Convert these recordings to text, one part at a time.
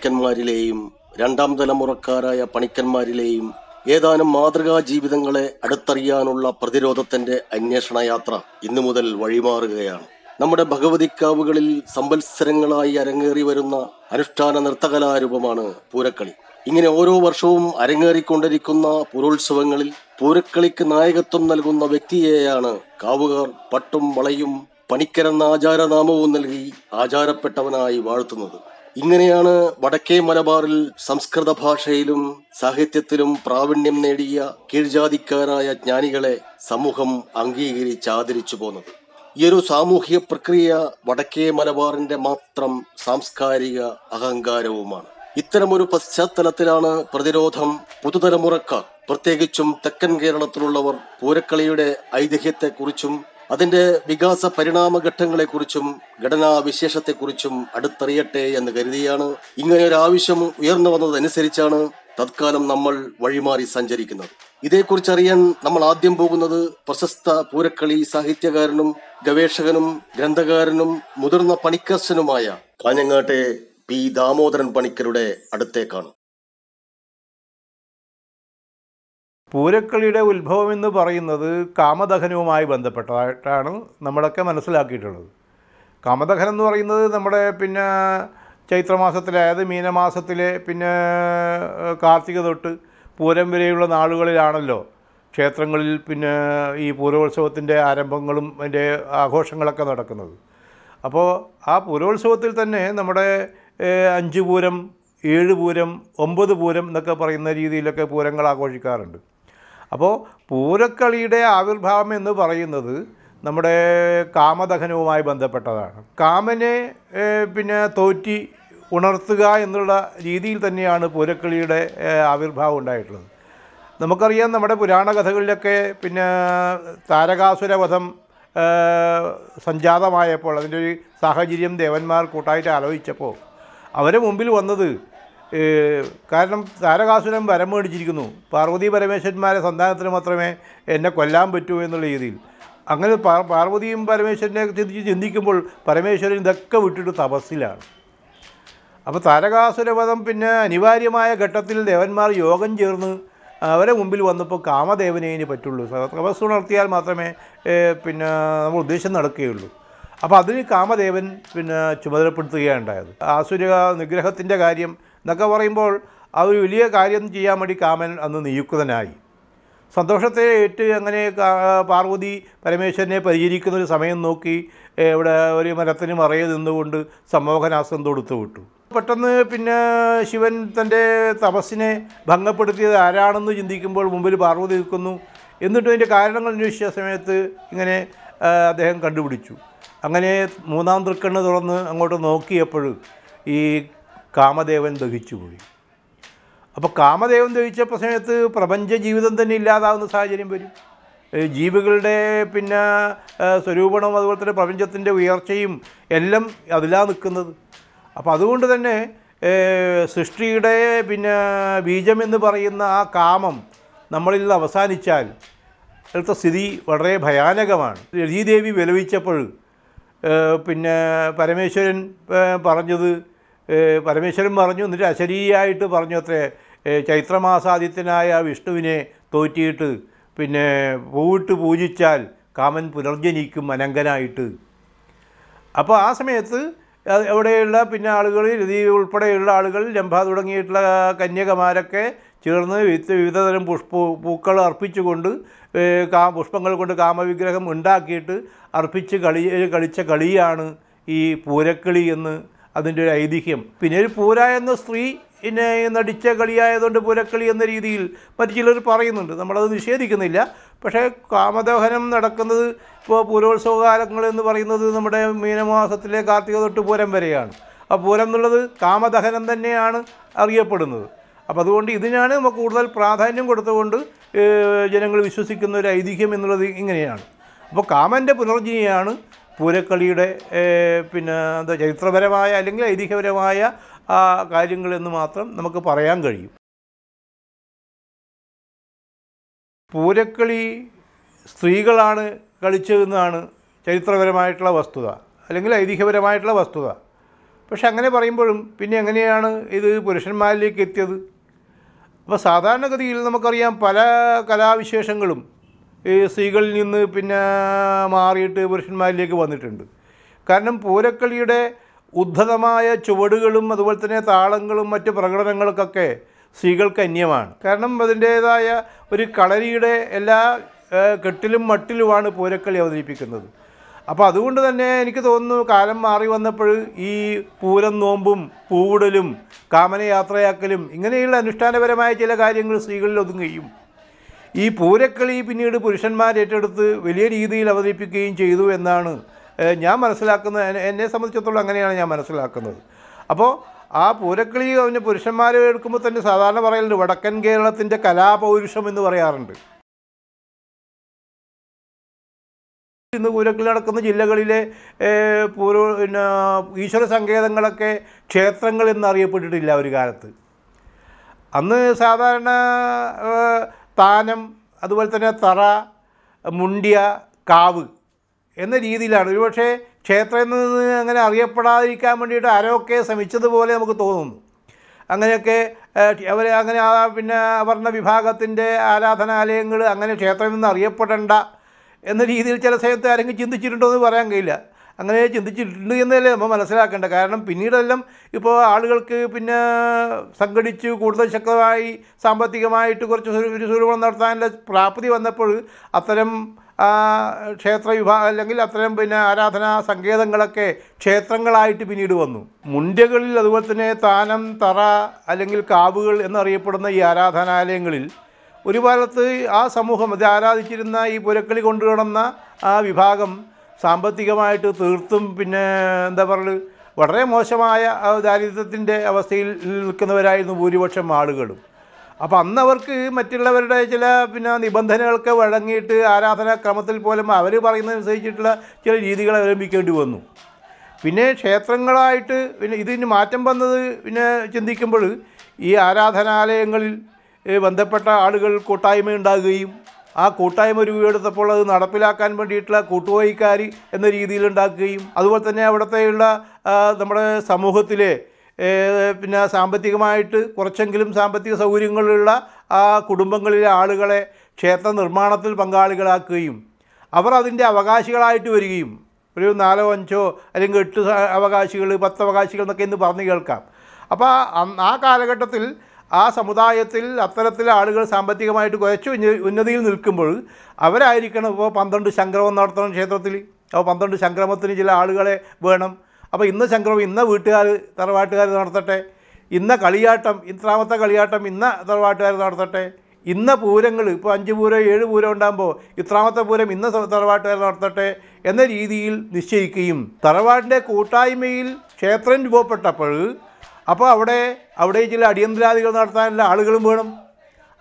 പണിക്കന്മാരിലെയും രണ്ടാം തലമുറക്കാരായ പണിക്കന്മാരിലെയും ഏതാനും മാതൃകാ ജീവിതങ്ങളെ അടുത്തറിയാനുള്ള പ്രതിരോധത്തിന്റെ അന്വേഷണ യാത്ര ഇന്നു മുതൽ വഴിമാറുകയാണ് നമ്മുടെ ഭഗവതിക്കാവുകളിൽ സംവത്സരങ്ങളായി അരങ്ങേറി വരുന്ന അനുഷ്ഠാന നൃത്തകലാരൂപമാണ് പൂരക്കളി ഇങ്ങനെ ഓരോ വർഷവും അരങ്ങേറിക്കൊണ്ടിരിക്കുന്ന പൂരോത്സവങ്ങളിൽ പൂരക്കളിക്ക് നായകത്വം നൽകുന്ന വ്യക്തിയെയാണ് കാവുകാർ പട്ടും വളയും പണിക്കരെന്ന ആചാരനാമവും നൽകി ആചാരപ്പെട്ടവനായി വാഴ്ത്തുന്നത് ഇങ്ങനെയാണ് വടക്കേ മലബാറിൽ സംസ്കൃത ഭാഷയിലും സാഹിത്യത്തിലും പ്രാവീണ്യം നേടിയ കീഴ്ജാതിക്കാരായ ജ്ഞാനികളെ സമൂഹം അംഗീകരിച്ച് ആദരിച്ചു പോന്നത് ഈ ഒരു സാമൂഹിക പ്രക്രിയ വടക്കേ മലബാറിന്റെ മാത്രം സാംസ്കാരിക അഹങ്കാരവുമാണ് ഇത്തരമൊരു പശ്ചാത്തലത്തിലാണ് പ്രതിരോധം പുതുതലമുറക്കാർ പ്രത്യേകിച്ചും തെക്കൻ കേരളത്തിലുള്ളവർ പൂരക്കളിയുടെ ഐതിഹ്യത്തെക്കുറിച്ചും അതിന്റെ വികാസ പരിണാമ ഘട്ടങ്ങളെക്കുറിച്ചും ഘടനാ വിശേഷത്തെക്കുറിച്ചും അടുത്തറിയട്ടെ എന്ന് കരുതിയാണ് ഇങ്ങനെ ഒരു ആവശ്യം ഉയർന്നു വന്നതനുസരിച്ചാണ് തത്കാലം നമ്മൾ വഴിമാറി സഞ്ചരിക്കുന്നത് ഇതേക്കുറിച്ചറിയാൻ അറിയാൻ നമ്മൾ ആദ്യം പോകുന്നത് പ്രശസ്ത പൂരക്കളി സാഹിത്യകാരനും ഗവേഷകനും ഗ്രന്ഥകാരനും മുതിർന്ന പണിക്കർശനുമായ കാഞ്ഞങ്ങാട്ടെ പി ദാമോദരൻ പണിക്കരുടെ അടുത്തേക്കാണ് പൂരക്കളിയുടെ ഉത്ഭവം എന്ന് പറയുന്നത് കാമദഹനവുമായി ബന്ധപ്പെട്ടതായിട്ടാണ് നമ്മളൊക്കെ മനസ്സിലാക്കിയിട്ടുള്ളത് കാമദഹനം എന്ന് പറയുന്നത് നമ്മുടെ പിന്നെ ചൈത്രമാസത്തിലെ അതായത് മീനമാസത്തിലെ പിന്നെ കാർത്തിക തൊട്ട് പൂരം വരെയുള്ള നാളുകളിലാണല്ലോ ക്ഷേത്രങ്ങളിൽ പിന്നെ ഈ പൂരോത്സവത്തിൻ്റെ ആരംഭങ്ങളും അതിൻ്റെ ആഘോഷങ്ങളൊക്കെ നടക്കുന്നത് അപ്പോൾ ആ പൂരോത്സവത്തിൽ തന്നെ നമ്മുടെ അഞ്ച് പൂരം ഏഴ് പൂരം ഒമ്പത് പൂരം എന്നൊക്കെ പറയുന്ന രീതിയിലൊക്കെ പൂരങ്ങൾ ആഘോഷിക്കാറുണ്ട് അപ്പോൾ പൂരക്കളിയുടെ ആവിർഭാവം എന്ന് പറയുന്നത് നമ്മുടെ കാമദഹനവുമായി ബന്ധപ്പെട്ടതാണ് കാമനെ പിന്നെ തോറ്റി ഉണർത്തുക എന്നുള്ള രീതിയിൽ തന്നെയാണ് പൂരക്കളിയുടെ ആവിർഭാവം ഉണ്ടായിട്ടുള്ളത് നമുക്കറിയാം നമ്മുടെ പുരാണ കഥകളിലൊക്കെ പിന്നെ താരകാസുരവധം സംജാതമായപ്പോൾ അതിൻ്റെ ഒരു സാഹചര്യം ദേവന്മാർ കൂട്ടായിട്ട് ആലോചിച്ചപ്പോൾ അവരെ മുമ്പിൽ വന്നത് കാരണം താരകാസുരം വരം മേടിച്ചിരിക്കുന്നു പാർവതി പരമേശ്വരന്മാരെ സന്താനത്തിന് മാത്രമേ എന്നെ കൊല്ലാൻ പറ്റൂ എന്നുള്ള രീതിയിൽ അങ്ങനെ പാർവതിയും പരമേശ്വരനെ ചിന്തിച്ച് ചിന്തിക്കുമ്പോൾ പരമേശ്വരൻ ഇതൊക്കെ വിട്ടിട്ട് തപസ്സിലാണ് അപ്പോൾ താരകാസുരവധം പിന്നെ അനിവാര്യമായ ഘട്ടത്തിൽ ദേവന്മാർ യോഗം ചേർന്ന് അവരെ മുമ്പിൽ വന്നപ്പോൾ കാമദേവനേന് പറ്റുള്ളൂ തപസ് നടത്തിയാൽ മാത്രമേ പിന്നെ നമ്മൾ ഉദ്ദേശം നടക്കുകയുള്ളൂ അപ്പോൾ അതിന് കാമദേവൻ പിന്നെ ചുമതലപ്പെടുത്തുകയാണ് ഉണ്ടായത് ആസുര നിഗ്രഹത്തിൻ്റെ കാര്യം എന്നൊക്കെ പറയുമ്പോൾ അവർ ഒരു വലിയ കാര്യം ചെയ്യാൻ വേണ്ടി കാമൻ അന്ന് നിയുക്തനായി സന്തോഷത്തെ ഏറ്റ് അങ്ങനെ പാർവതി പരമേശ്വരനെ പരിചരിക്കുന്ന ഒരു സമയം നോക്കി ഇവിടെ ഒരു മരത്തിന് മറയെ നിന്നുകൊണ്ട് സമ്മോഹനാസം തൊടുത്തു വിട്ടു പെട്ടെന്ന് പിന്നെ ശിവൻ തൻ്റെ തപസ്സിനെ ഭംഗപ്പെടുത്തിയത് ആരാണെന്ന് ചിന്തിക്കുമ്പോൾ മുമ്പിൽ പാർവതി നിൽക്കുന്നു എന്നിട്ട് അതിൻ്റെ കാരണങ്ങൾ അന്വേഷിച്ച സമയത്ത് ഇങ്ങനെ അദ്ദേഹം കണ്ടുപിടിച്ചു അങ്ങനെ മൂന്നാം തൃക്കണ്ണ് തുറന്ന് അങ്ങോട്ട് നോക്കിയപ്പോൾ ഈ കാമദേവൻ ദഹിച്ചുപോയി അപ്പോൾ കാമദേവൻ ദഹിച്ച സമയത്ത് പ്രപഞ്ച ജീവിതം തന്നെ ഇല്ലാതാവുന്ന സാഹചര്യം വരും ജീവികളുടെ പിന്നെ സ്വരൂപണവും അതുപോലെ തന്നെ പ്രപഞ്ചത്തിൻ്റെ ഉയർച്ചയും എല്ലാം അതിലാ നിൽക്കുന്നത് അപ്പോൾ അതുകൊണ്ട് തന്നെ സൃഷ്ടിയുടെ പിന്നെ ബീജം എന്ന് പറയുന്ന ആ കാമം നമ്മളിൽ അവസാനിച്ചാൽ അടുത്ത സ്ഥിതി വളരെ ഭയാനകമാണ് രജീദേവി വിലവിച്ചപ്പോൾ പിന്നെ പരമേശ്വരൻ പറഞ്ഞത് പരമേശ്വരൻ പറഞ്ഞു എന്നിട്ട് അശരീയായിട്ട് പറഞ്ഞു അത്രേ ചൈത്രമാസാദിത്യനായ വിഷ്ണുവിനെ തോറ്റിയിട്ട് പിന്നെ പൂവിട്ട് പൂജിച്ചാൽ കാമൻ പുനർജനിക്കും അനങ്കനായിട്ട് അപ്പോൾ ആ സമയത്ത് അവിടെയുള്ള പിന്നെ ആളുകൾ രതി ഉൾപ്പെടെയുള്ള ആളുകൾ ലംഭ തുടങ്ങിയിട്ടുള്ള കന്യകമാരൊക്കെ ചേർന്ന് വിവിധതരം പുഷ്പ പൂക്കൾ അർപ്പിച്ചുകൊണ്ട് കാ പുഷ്പങ്ങൾ കൊണ്ട് കാമവിഗ്രഹം ഉണ്ടാക്കിയിട്ട് അർപ്പിച്ച് കളി കളിച്ച കളിയാണ് ഈ പൂരക്കളി എന്ന് അതിൻ്റെ ഒരു ഐതിഹ്യം പിന്നെ ഒരു പൂര എന്ന സ്ത്രീ പിന്നെ നടിച്ച കളിയായതുകൊണ്ട് പൂരക്കളി എന്ന രീതിയിൽ മറ്റു ചിലർ പറയുന്നുണ്ട് നമ്മളത് നിഷേധിക്കുന്നില്ല പക്ഷേ കാമദഹനം നടക്കുന്നത് ഇപ്പോൾ പൂരോത്സവകാലങ്ങൾ എന്ന് പറയുന്നത് നമ്മുടെ മീനമാസത്തിലെ കാർത്തിക തൊട്ട് പൂരം വരെയാണ് ആ പൂരം എന്നുള്ളത് കാമദഹനം തന്നെയാണ് അറിയപ്പെടുന്നത് അപ്പോൾ അതുകൊണ്ട് ഇതിനാണ് നമുക്ക് കൂടുതൽ പ്രാധാന്യം കൊടുത്തുകൊണ്ട് ജനങ്ങൾ വിശ്വസിക്കുന്ന ഒരു ഐതിഹ്യം എന്നുള്ളത് ഇങ്ങനെയാണ് അപ്പോൾ കാമൻ്റെ പുനർജനിയാണ് പൂരക്കളിയുടെ പിന്നെ എന്താ ചരിത്രപരമായ അല്ലെങ്കിൽ ഐതിഹ്യപരമായ കാര്യങ്ങളെന്ന് മാത്രം നമുക്ക് പറയാൻ കഴിയും പൂരക്കളി സ്ത്രീകളാണ് കളിച്ചതെന്നാണ് ചരിത്രപരമായിട്ടുള്ള വസ്തുത അല്ലെങ്കിൽ ഐതിഹ്യപരമായിട്ടുള്ള വസ്തുത പക്ഷെ അങ്ങനെ പറയുമ്പോഴും പിന്നെ എങ്ങനെയാണ് ഇത് പുരുഷന്മാരിലേക്ക് എത്തിയത് അപ്പോൾ സാധാരണഗതിയിൽ നമുക്കറിയാം പല കലാവിശേഷങ്ങളും ഈ സ്ത്രീകളിൽ നിന്ന് പിന്നെ മാറിയിട്ട് പുരുഷന്മാരിലേക്ക് വന്നിട്ടുണ്ട് കാരണം പൂരക്കളിയുടെ ഉദ്ധതമായ ചുവടുകളും അതുപോലെ തന്നെ താളങ്ങളും മറ്റ് പ്രകടനങ്ങൾക്കൊക്കെ സ്ത്രീകൾക്ക് അന്യമാണ് കാരണം അതിൻ്റേതായ ഒരു കളരിയുടെ എല്ലാ കെട്ടിലും മട്ടിലുമാണ് പൂരക്കളി അവതരിപ്പിക്കുന്നത് അപ്പോൾ അതുകൊണ്ട് തന്നെ എനിക്ക് തോന്നുന്നു കാലം മാറി വന്നപ്പോൾ ഈ പൂരം നോമ്പും പൂവിടലും കാമനയാത്രയാക്കലും ഇങ്ങനെയുള്ള അനുഷ്ഠാനപരമായ ചില കാര്യങ്ങൾ സ്ത്രീകളിൽ ഒതുങ്ങുകയും ഈ പൂരക്കളി പിന്നീട് ഏറ്റെടുത്ത് വലിയ രീതിയിൽ അവതരിപ്പിക്കുകയും ചെയ്തു എന്നാണ് ഞാൻ മനസ്സിലാക്കുന്നത് എന്നെ സംബന്ധിച്ചിടത്തോളം അങ്ങനെയാണ് ഞാൻ മനസ്സിലാക്കുന്നത് അപ്പോൾ ആ പൂരക്കളി അവന് പുരുഷന്മാരെ എടുക്കുമ്പോൾ തന്നെ സാധാരണ പറയലുണ്ട് വടക്കൻ കേരളത്തിൻ്റെ കലാപൗരുഷം എന്ന് പറയാറുണ്ട് ഇന്ന് പൂരക്കളി നടക്കുന്ന ജില്ലകളിലെ പൂര പിന്നെ ഈശ്വര സങ്കേതങ്ങളൊക്കെ ക്ഷേത്രങ്ങൾ എന്നറിയപ്പെട്ടിട്ടില്ല ഒരു കാലത്ത് അന്ന് സാധാരണ സ്ഥാനം അതുപോലെ തന്നെ തറ മുണ്ടിയ കാവ് എന്ന രീതിയിലാണ് ഒരുപക്ഷെ ക്ഷേത്രം നിന്ന് അങ്ങനെ അറിയപ്പെടാതിരിക്കാൻ വേണ്ടിയിട്ട് ആരൊക്കെ ശ്രമിച്ചതുപോലെ നമുക്ക് തോന്നുന്നു അങ്ങനെയൊക്കെ അവർ അങ്ങനെ ആ പിന്നെ വർണ്ണ വിഭാഗത്തിൻ്റെ ആരാധനാലയങ്ങൾ അങ്ങനെ ക്ഷേത്രത്തിൽ നിന്ന് അറിയപ്പെടേണ്ട എന്ന രീതിയിൽ ചില സമയത്ത് ആരെങ്കിലും ചിന്തിച്ചിട്ടുണ്ടോ എന്ന് പറയാൻ കഴിയില്ല അങ്ങനെ ചിന്തിച്ചിട്ടുണ്ട് എന്നല്ലേ നമ്മൾ മനസ്സിലാക്കേണ്ട കാരണം പിന്നീടെല്ലാം ഇപ്പോൾ ആളുകൾക്ക് പിന്നെ സംഘടിച്ച് കൂടുതൽ ശക്തമായി സാമ്പത്തികമായിട്ട് കുറച്ച് സുരൂപം നടത്താനുള്ള പ്രാപ്തി വന്നപ്പോൾ അത്തരം ക്ഷേത്ര വിഭാഗം അല്ലെങ്കിൽ അത്തരം പിന്നെ ആരാധനാ സങ്കേതങ്ങളൊക്കെ ക്ഷേത്രങ്ങളായിട്ട് പിന്നീട് വന്നു മുണ്ടകളിൽ അതുപോലെ തന്നെ താനം തറ അല്ലെങ്കിൽ കാവുകൾ എന്നറിയപ്പെടുന്ന ഈ ആരാധനാലയങ്ങളിൽ ഒരു കാലത്ത് ആ സമൂഹം അത് ആരാധിച്ചിരുന്ന ഈ പുരക്കളി കൊണ്ടുവന്ന ആ വിഭാഗം സാമ്പത്തികമായിട്ട് തീർത്തും പിന്നെ എന്താ പറയുക വളരെ മോശമായ ദാരിദ്ര്യത്തിൻ്റെ അവസ്ഥയിൽ നിൽക്കുന്നവരായിരുന്നു ഭൂരിപക്ഷം ആളുകളും അപ്പോൾ അന്ന് അവർക്ക് മറ്റുള്ളവരുടെ ചില പിന്നെ നിബന്ധനകൾക്ക് വഴങ്ങിയിട്ട് ആരാധനാക്രമത്തിൽ പോലും അവർ പറയുന്നതനുസരിച്ചിട്ടുള്ള ചില രീതികൾ അവലംബിക്കേണ്ടി വന്നു പിന്നെ ക്ഷേത്രങ്ങളായിട്ട് പിന്നെ ഇതിന് മാറ്റം വന്നത് പിന്നെ ചിന്തിക്കുമ്പോൾ ഈ ആരാധനാലയങ്ങളിൽ ബന്ധപ്പെട്ട ആളുകൾ കൂട്ടായ്മ ഉണ്ടാകുകയും ആ കൂട്ടായ്മ രൂപീകരിച്ചപ്പോൾ അത് നടപ്പിലാക്കാൻ വേണ്ടിയിട്ടുള്ള കൂട്ടുകോയിക്കാരി എന്ന രീതിയിൽ ഉണ്ടാക്കുകയും അതുപോലെ തന്നെ അവിടുത്തെയുള്ള നമ്മുടെ സമൂഹത്തിലെ പിന്നെ സാമ്പത്തികമായിട്ട് കുറച്ചെങ്കിലും സാമ്പത്തിക സൗകര്യങ്ങളുള്ള ആ കുടുംബങ്ങളിലെ ആളുകളെ ക്ഷേത്ര നിർമ്മാണത്തിൽ പങ്കാളികളാക്കുകയും അവർ അതിൻ്റെ അവകാശികളായിട്ട് വരികയും ഒരു നാലോ അഞ്ചോ അല്ലെങ്കിൽ എട്ട് അവകാശികൾ പത്ത് അവകാശികൾ എന്നൊക്കെ ഇന്ന് പറഞ്ഞു കേൾക്കാം അപ്പോൾ ആ കാലഘട്ടത്തിൽ ആ സമുദായത്തിൽ അത്തരത്തിലെ ആളുകൾ സാമ്പത്തികമായിട്ട് കുറച്ച് ഉന്നതിയിൽ നിൽക്കുമ്പോൾ അവരായിരിക്കണം ഇപ്പോൾ പന്ത്രണ്ട് സംക്രമം നടത്തണം ക്ഷേത്രത്തിൽ അപ്പോൾ പന്ത്രണ്ട് സംക്രമത്തിന് ചില ആളുകളെ വേണം അപ്പോൾ ഇന്ന സംക്രമം ഇന്ന വീട്ടുകാർ തറവാട്ടുകാർ നടത്തട്ടെ ഇന്ന കളിയാട്ടം ഇത്രാമത്തെ കളിയാട്ടം ഇന്ന തറവാട്ടുകാർ നടത്തട്ടെ ഇന്ന പൂരങ്ങൾ ഇപ്പോൾ അഞ്ച് പൂരം ഏഴ് പൂരം ഉണ്ടാകുമ്പോൾ ഇത്രാമത്തെ പൂരം ഇന്ന തറവാട്ടുകാർ നടത്തട്ടെ എന്ന രീതിയിൽ നിശ്ചയിക്കുകയും തറവാടിൻ്റെ കൂട്ടായ്മയിൽ ക്ഷേത്രം രൂപപ്പെട്ടപ്പോൾ അപ്പോൾ അവിടെ അവിടെ ചില അടിയന്തരാദികൾ നടത്താനുള്ള ആളുകളും വേണം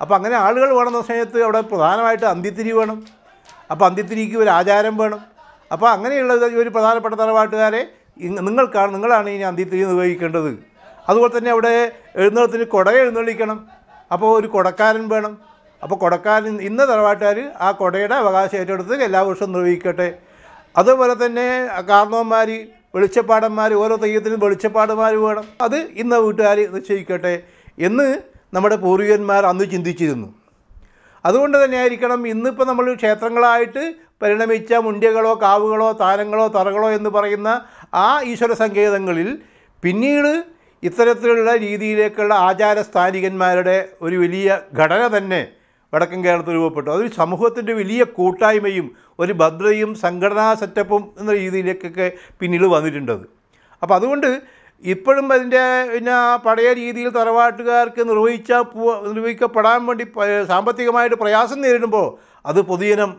അപ്പോൾ അങ്ങനെ ആളുകൾ വേണമെന്ന സമയത്ത് അവിടെ പ്രധാനമായിട്ട് അന്ത്യത്തിരി വേണം അപ്പോൾ അന്ത്യത്തിരിക്ക് ഒരു ആചാരം വേണം അപ്പോൾ അങ്ങനെയുള്ള ഒരു പ്രധാനപ്പെട്ട തറവാട്ടുകാരെ നിങ്ങൾക്കാണ് നിങ്ങളാണ് ഇനി അന്ത്യത്തിരി നിർവഹിക്കേണ്ടത് അതുപോലെ തന്നെ അവിടെ എഴുന്നള്ളത്തിന് കുട എഴുന്നള്ളിക്കണം അപ്പോൾ ഒരു കുടക്കാരൻ വേണം അപ്പോൾ കുടക്കാരൻ ഇന്ന തറവാട്ടുകാർ ആ കുടയുടെ അവകാശം ഏറ്റെടുത്ത് എല്ലാ വർഷവും നിർവഹിക്കട്ടെ അതുപോലെ തന്നെ കാർന്നവന്മാർ വെളിച്ചപ്പാടന്മാർ ഓരോ തെയ്യത്തിനും വെളിച്ചപ്പാടുമാർ വേണം അത് ഇന്ന വീട്ടുകാർ നിശ്ചയിക്കട്ടെ എന്ന് നമ്മുടെ പൂർവികന്മാർ അന്ന് ചിന്തിച്ചിരുന്നു അതുകൊണ്ട് തന്നെ ആയിരിക്കണം ഇന്നിപ്പോൾ നമ്മൾ ക്ഷേത്രങ്ങളായിട്ട് പരിണമിച്ച മുണ്ടികളോ കാവുകളോ താനങ്ങളോ തറകളോ എന്ന് പറയുന്ന ആ ഈശ്വര സങ്കേതങ്ങളിൽ പിന്നീട് ഇത്തരത്തിലുള്ള രീതിയിലേക്കുള്ള ആചാര സ്ഥാനികന്മാരുടെ ഒരു വലിയ ഘടന തന്നെ വടക്കൻ കേരളത്തിൽ രൂപപ്പെട്ടു അതൊരു സമൂഹത്തിൻ്റെ വലിയ കൂട്ടായ്മയും ഒരു ഭദ്രതയും സംഘടനാ സെറ്റപ്പും എന്ന രീതിയിലേക്കൊക്കെ പിന്നീട് വന്നിട്ടുണ്ടത് അപ്പോൾ അതുകൊണ്ട് ഇപ്പോഴും അതിൻ്റെ പിന്നെ പഴയ രീതിയിൽ തറവാട്ടുകാർക്ക് നിർവഹിച്ച നിർവഹിക്കപ്പെടാൻ വേണ്ടി സാമ്പത്തികമായിട്ട് പ്രയാസം നേരിടുമ്പോൾ അത് പൊതുജനം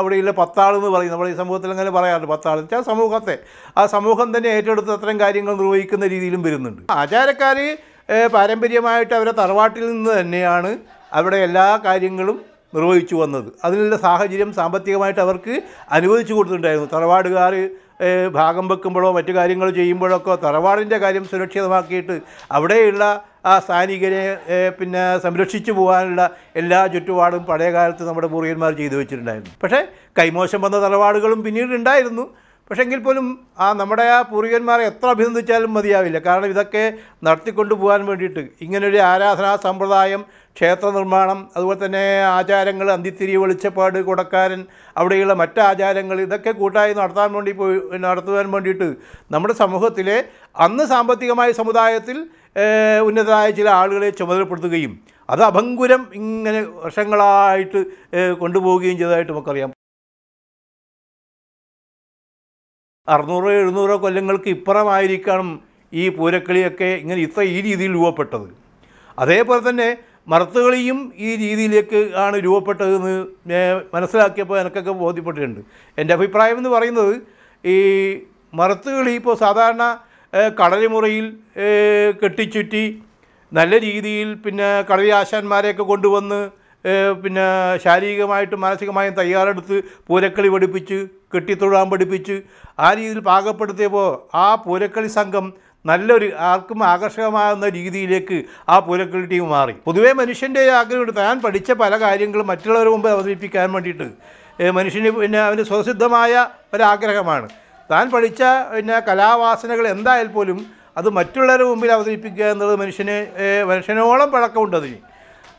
അവിടെയുള്ള പത്താളെന്ന് പറയും നമ്മുടെ ഈ സമൂഹത്തിൽ അങ്ങനെ പറയാറുണ്ട് എന്ന് വെച്ചാൽ സമൂഹത്തെ ആ സമൂഹം തന്നെ ഏറ്റെടുത്ത് അത്തരം കാര്യങ്ങൾ നിർവഹിക്കുന്ന രീതിയിലും വരുന്നുണ്ട് ആചാരക്കാർ പാരമ്പര്യമായിട്ട് അവരെ തറവാട്ടിൽ നിന്ന് തന്നെയാണ് അവിടെ എല്ലാ കാര്യങ്ങളും നിർവഹിച്ചു വന്നത് അതിനുള്ള സാഹചര്യം സാമ്പത്തികമായിട്ട് അവർക്ക് അനുവദിച്ചു കൊടുത്തിട്ടുണ്ടായിരുന്നു തറവാടുകാർ ഭാഗം വെക്കുമ്പോഴോ മറ്റു കാര്യങ്ങൾ ചെയ്യുമ്പോഴൊക്കെ തറവാടിൻ്റെ കാര്യം സുരക്ഷിതമാക്കിയിട്ട് അവിടെയുള്ള ആ സൈനികരെ പിന്നെ സംരക്ഷിച്ചു പോകാനുള്ള എല്ലാ ചുറ്റുപാടും പഴയ കാലത്ത് നമ്മുടെ പൂർവികന്മാർ ചെയ്തു വെച്ചിട്ടുണ്ടായിരുന്നു പക്ഷേ കൈമോശം വന്ന തറവാടുകളും പിന്നീട് ഉണ്ടായിരുന്നു പക്ഷേ എങ്കിൽ പോലും ആ നമ്മുടെ ആ പൂർവികന്മാരെ എത്ര അഭിനന്ദിച്ചാലും മതിയാവില്ല കാരണം ഇതൊക്കെ നടത്തിക്കൊണ്ടു പോകാൻ വേണ്ടിയിട്ട് ഇങ്ങനൊരു ആരാധനാ സമ്പ്രദായം ക്ഷേത്ര നിർമ്മാണം അതുപോലെ തന്നെ ആചാരങ്ങൾ അന്തിത്തിരി വെളിച്ചപ്പാട് കൊടക്കാരൻ അവിടെയുള്ള മറ്റ് ആചാരങ്ങൾ ഇതൊക്കെ കൂട്ടായി നടത്താൻ വേണ്ടി പോയി നടത്തുവാൻ വേണ്ടിയിട്ട് നമ്മുടെ സമൂഹത്തിലെ അന്ന് സാമ്പത്തികമായ സമുദായത്തിൽ ഉന്നതരായ ചില ആളുകളെ ചുമതലപ്പെടുത്തുകയും അത് അഭങ്കുരം ഇങ്ങനെ വർഷങ്ങളായിട്ട് കൊണ്ടുപോവുകയും ചെയ്തതായിട്ട് നമുക്കറിയാം അറുന്നൂറോ എഴുന്നൂറോ കൊല്ലങ്ങൾക്ക് ഇപ്പുറമായിരിക്കണം ഈ പൂരക്കളിയൊക്കെ ഇങ്ങനെ ഇത്ര ഈ രീതിയിൽ രൂപപ്പെട്ടത് അതേപോലെ തന്നെ മറത്തുകളിയും ഈ രീതിയിലേക്ക് ആണ് രൂപപ്പെട്ടതെന്ന് മനസ്സിലാക്കിയപ്പോൾ എനിക്കൊക്കെ ബോധ്യപ്പെട്ടിട്ടുണ്ട് എൻ്റെ അഭിപ്രായം എന്ന് പറയുന്നത് ഈ മറത്തുകളി ഇപ്പോൾ സാധാരണ കടലിമുറിയിൽ കെട്ടിച്ചുറ്റി നല്ല രീതിയിൽ പിന്നെ കളി ആശാന്മാരെയൊക്കെ കൊണ്ടുവന്ന് പിന്നെ ശാരീരികമായിട്ടും മാനസികമായും തയ്യാറെടുത്ത് പൂരക്കളി പഠിപ്പിച്ച് കെട്ടിത്തൊഴാൻ പഠിപ്പിച്ച് ആ രീതിയിൽ പാകപ്പെടുത്തിയപ്പോൾ ആ പൂരക്കളി സംഘം നല്ലൊരു ആർക്കും ആകർഷകമാകുന്ന രീതിയിലേക്ക് ആ പൂരക്കളി ടീം മാറി പൊതുവേ മനുഷ്യൻ്റെ ആഗ്രഹമുണ്ട് താൻ പഠിച്ച പല കാര്യങ്ങളും മറ്റുള്ളവരുടെ മുമ്പ് അവതരിപ്പിക്കാൻ വേണ്ടിയിട്ട് മനുഷ്യന് പിന്നെ അവന് സ്വസിദ്ധമായ ഒരാഗ്രഹമാണ് താൻ പഠിച്ച പിന്നെ കലാവാസനകൾ എന്തായാൽ പോലും അത് മറ്റുള്ളവരുടെ മുമ്പിൽ അവതരിപ്പിക്കുക എന്നുള്ളത് മനുഷ്യനെ മനുഷ്യനോളം പഴക്കമുണ്ട് അതിന്